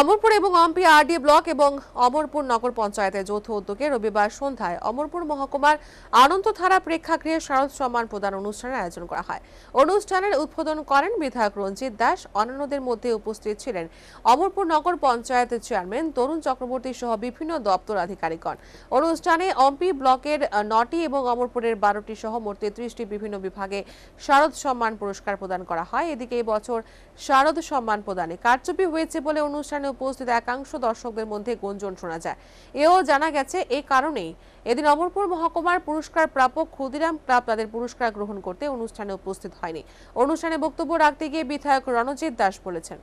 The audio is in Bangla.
অমরপুর এবং অম্পি আরডি ব্লক এবং অমরপুর নগর পঞ্চায়েতের যৌথ উদ্যোগে রবিবার সন্ধ্যায় অমরপুর মহকুমার আনন্দধারা প্রেক্ষাগৃহে শারদ সম্মান প্রদান অনুষ্ঠানের আয়োজন করা হয় অনুষ্ঠানের উদ্বোধন করেন বিধায়ক রঞ্জিত দাস অন্যান্যদের মধ্যে উপস্থিত ছিলেন অমরপুর নগর পঞ্চায়েতের চেয়ারম্যান তরুণ চক্রবর্তী সহ বিভিন্ন দপ্তর আধিকারিকগণ অনুষ্ঠানে অম্পি ব্লকের নটি এবং অমরপুরের বারোটি সহ মোট তেত্রিশটি বিভিন্ন বিভাগে শারদ সম্মান পুরস্কার প্রদান করা হয় এদিকে এবছর শারদ সম্মান প্রদানে কারচুপি হয়েছে বলে অনুষ্ঠান অনুষ্ঠানে উপস্থিত একাংশ দর্শকদের মধ্যে গুঞ্জন শোনা যায় এও জানা গেছে এ কারণেই এদিন অমরপুর মহকুমার পুরস্কার প্রাপক ক্ষুদিরাম ক্লাব তাদের পুরস্কার গ্রহণ করতে অনুষ্ঠানে উপস্থিত হয়নি অনুষ্ঠানে বক্তব্য রাখতে গিয়ে বিধায়ক রণজিৎ দাস বলেছেন